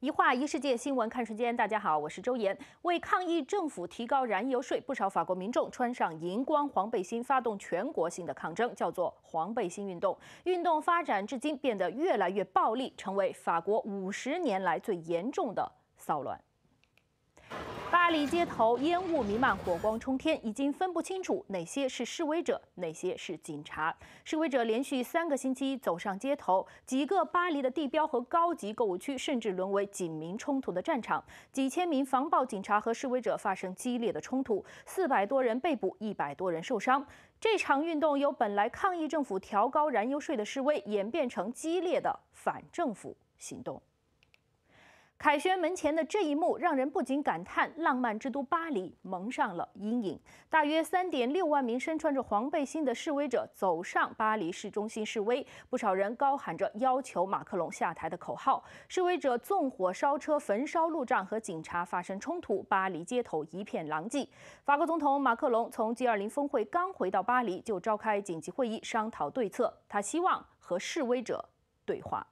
一话一世界，新闻看瞬间。大家好，我是周岩。为抗议政府提高燃油税，不少法国民众穿上荧光黄背心，发动全国性的抗争，叫做“黄背心运动”。运动发展至今，变得越来越暴力，成为法国五十年来最严重的骚乱。巴黎街头烟雾弥漫，火光冲天，已经分不清楚哪些是示威者，哪些是警察。示威者连续三个星期走上街头，几个巴黎的地标和高级购物区甚至沦为警民冲突的战场。几千名防暴警察和示威者发生激烈的冲突，四百多人被捕，一百多人受伤。这场运动由本来抗议政府调高燃油税的示威演变成激烈的反政府行动。凯旋门前的这一幕让人不禁感叹：浪漫之都巴黎蒙上了阴影。大约三点六万名身穿着黄背心的示威者走上巴黎市中心示威，不少人高喊着要求马克龙下台的口号。示威者纵火烧车、焚烧路障和警察发生冲突，巴黎街头一片狼藉。法国总统马克龙从 G20 峰会刚回到巴黎，就召开紧急会议商讨对策。他希望和示威者对话。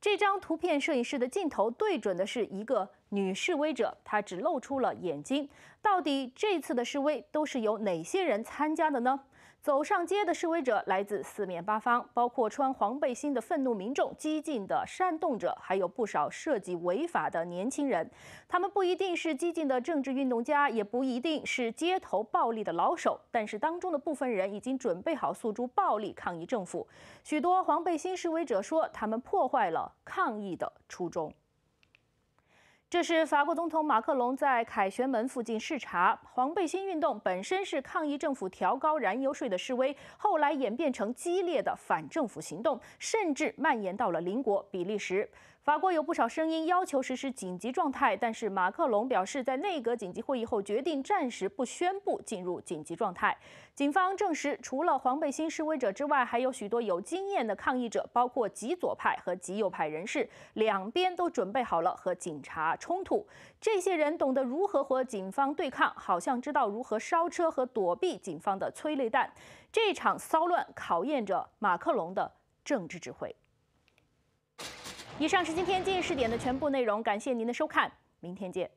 这张图片，摄影师的镜头对准的是一个女示威者，她只露出了眼睛。到底这次的示威都是由哪些人参加的呢？走上街的示威者来自四面八方，包括穿黄背心的愤怒民众、激进的煽动者，还有不少涉及违法的年轻人。他们不一定是激进的政治运动家，也不一定是街头暴力的老手，但是当中的部分人已经准备好诉诸暴力抗议政府。许多黄背心示威者说，他们破坏了抗议的初衷。这是法国总统马克龙在凯旋门附近视察。黄背心运动本身是抗议政府调高燃油税的示威，后来演变成激烈的反政府行动，甚至蔓延到了邻国比利时。法国有不少声音要求实施紧急状态，但是马克龙表示，在内阁紧急会议后决定暂时不宣布进入紧急状态。警方证实，除了黄背心示威者之外，还有许多有经验的抗议者，包括极左派和极右派人士，两边都准备好了和警察。冲突，这些人懂得如何和警方对抗，好像知道如何烧车和躲避警方的催泪弹。这场骚乱考验着马克龙的政治指挥。以上是今天今日视点的全部内容，感谢您的收看，明天见。